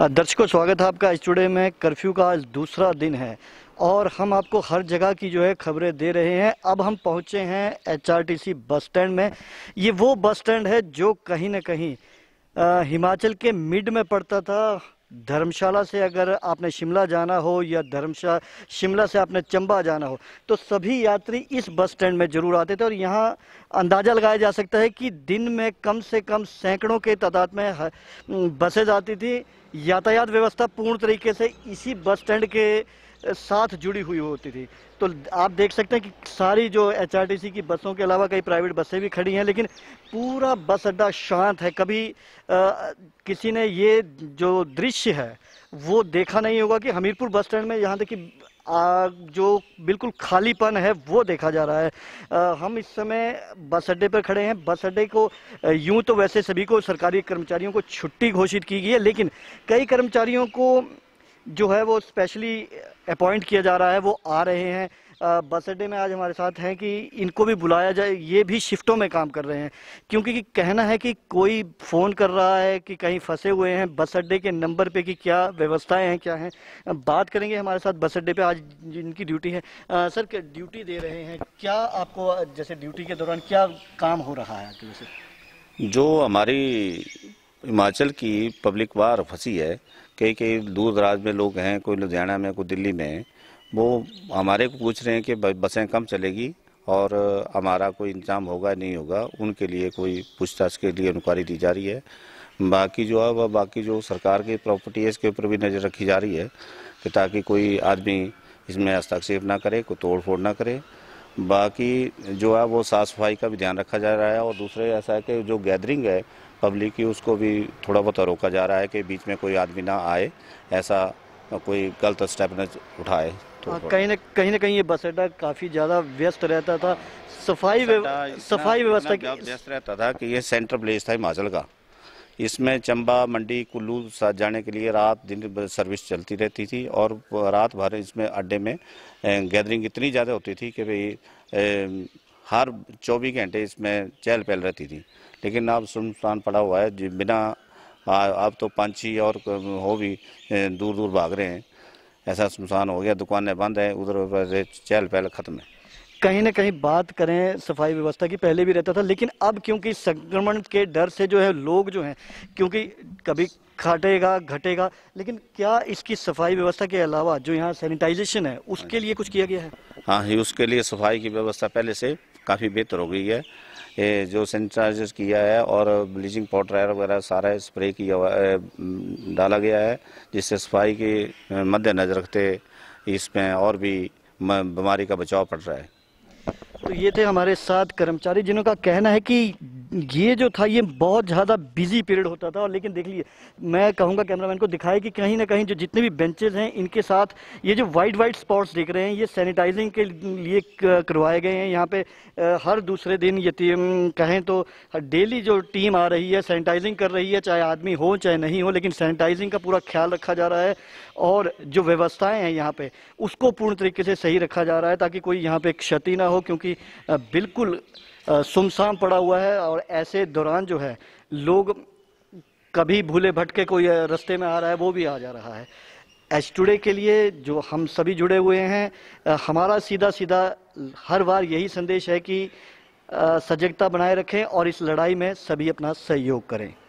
दर्शकों स्वागत है आपका स्टूडियो में कर्फ्यू का आज दूसरा दिन है और हम आपको हर जगह की जो है खबरें दे रहे हैं अब हम पहुंचे हैं एचआरटीसी बस स्टैंड में ये वो बस स्टैंड है जो कहीं ना कहीं हिमाचल के मिड में पड़ता था धर्मशाला से अगर आपने शिमला जाना हो या धर्मशा शिमला से आपने चंबा जाना हो तो सभी यात्री इस बस स्टैंड में ज़रूर आते थे और यहाँ अंदाज़ा लगाया जा सकता है कि दिन में कम से कम सैकड़ों के तादाद में हम्म, बसें आती थी यातायात व्यवस्था पूर्ण तरीके से इसी बस स्टैंड के साथ जुड़ी हुई होती थी तो आप देख सकते हैं कि सारी जो एच की बसों के अलावा कई प्राइवेट बसें भी खड़ी हैं लेकिन पूरा बस अड्डा शांत है कभी आ, किसी ने ये जो दृश्य है वो देखा नहीं होगा कि हमीरपुर बस स्टैंड में यहाँ तक कि आ, जो बिल्कुल खालीपन है वो देखा जा रहा है आ, हम इस समय बस अड्डे पर खड़े हैं बस अड्डे को यूं तो वैसे सभी को सरकारी कर्मचारियों को छुट्टी घोषित की गई है लेकिन कई कर्मचारियों को जो है वो स्पेशली अपॉइंट किया जा रहा है वो आ रहे हैं बस अड्डे में आज हमारे साथ हैं कि इनको भी बुलाया जाए ये भी शिफ्टों में काम कर रहे हैं क्योंकि कहना है कि कोई फ़ोन कर रहा है कि कहीं फंसे हुए हैं बस अड्डे के नंबर पे कि क्या व्यवस्थाएं हैं क्या हैं बात करेंगे हमारे साथ बस अड्डे पे आज जिनकी ड्यूटी है आ, सर ड्यूटी दे रहे हैं क्या आपको जैसे ड्यूटी के दौरान क्या काम हो रहा है जो हमारी हिमाचल की पब्लिक बार फंसी है कई कई दूर दराज में लोग हैं कोई लुधियाना में कोई दिल्ली में वो हमारे को पूछ रहे हैं कि बसें कम चलेगी और हमारा कोई इंतजाम होगा नहीं होगा उनके लिए कोई पूछताछ के लिए इंक्वायरी दी जा रही है बाकी जो है वह बाकी जो सरकार की प्रॉपर्टी है इसके ऊपर भी नज़र रखी जा रही है कि ताकि कोई आदमी इसमें हस्तक्षेप ना करे कोई तोड़ फोड़ ना करे बाकी जो है वो साफ सफाई का भी ध्यान रखा जा रहा है और दूसरे ऐसा है कि जो गैदरिंग है पब्लिक की उसको भी थोड़ा बहुत रोका जा रहा है कि बीच में कोई आदमी ना आए ऐसा कोई गलत स्टेप न उठाए तो हाँ, कहीं ना कहीं ना कहीं ये बस अड्डा काफ़ी ज़्यादा व्यस्त रहता था सफाई सफाई व्यवस्था व्यस्त रहता था कि ये सेंटर प्लेस था हिमाचल का इसमें चंबा मंडी कुल्लू जाने के लिए रात दिन सर्विस चलती रहती थी और रात भर इसमें अड्डे में गैदरिंग इतनी ज़्यादा होती थी कि भाई हर 24 घंटे इसमें चहल पहल रहती थी लेकिन अब सुनसान पड़ा हुआ है बिना अब तो पंछी और हो भी दूर दूर भाग रहे हैं ऐसा सुनसान हो गया दुकानें बंद हैं उधर चहल पहल ख़त्म है कहीं ना कहीं बात करें सफाई व्यवस्था की पहले भी रहता था लेकिन अब क्योंकि संक्रमण के डर से जो है लोग जो हैं क्योंकि कभी खाटेगा घटेगा लेकिन क्या इसकी सफाई व्यवस्था के अलावा जो यहाँ सैनिटाइजेशन है उसके लिए कुछ किया गया है हाँ ही उसके लिए सफाई की व्यवस्था पहले से काफ़ी बेहतर हो गई है ये जो सैनिटाइजर किया है और ब्लीचिंग पाउडर वगैरह सारा स्प्रे किया डाला गया है जिससे सफाई के मद्देनज़र रखते इसमें और भी बीमारी का बचाव पड़ रहा है तो ये थे हमारे साथ कर्मचारी जिन्हों का कहना है कि ये जो था ये बहुत ज़्यादा बिजी पीरियड होता था और लेकिन देख लीजिए मैं कहूँगा कैमरामैन को दिखाए कि कहीं ना कहीं जो जितने भी बेंचेज हैं इनके साथ ये जो वाइट वाइट स्पॉट्स दिख रहे हैं ये सैनिटाइजिंग के लिए करवाए गए हैं यहाँ पे हर दूसरे दिन ये टीम कहें तो डेली जो टीम आ रही है सैनिटाइजिंग कर रही है चाहे आदमी हो चाहे नहीं हो लेकिन सैनिटाइजिंग का पूरा ख्याल रखा जा रहा है और जो व्यवस्थाएँ हैं यहाँ पर उसको पूर्ण तरीके से सही रखा जा रहा है ताकि कोई यहाँ पर क्षति ना हो क्योंकि बिल्कुल सुमसान पड़ा हुआ है और ऐसे दौरान जो है लोग कभी भूले भटके कोई रास्ते में आ रहा है वो भी आ जा रहा है एच टूडे के लिए जो हम सभी जुड़े हुए हैं हमारा सीधा सीधा हर बार यही संदेश है कि सजगता बनाए रखें और इस लड़ाई में सभी अपना सहयोग करें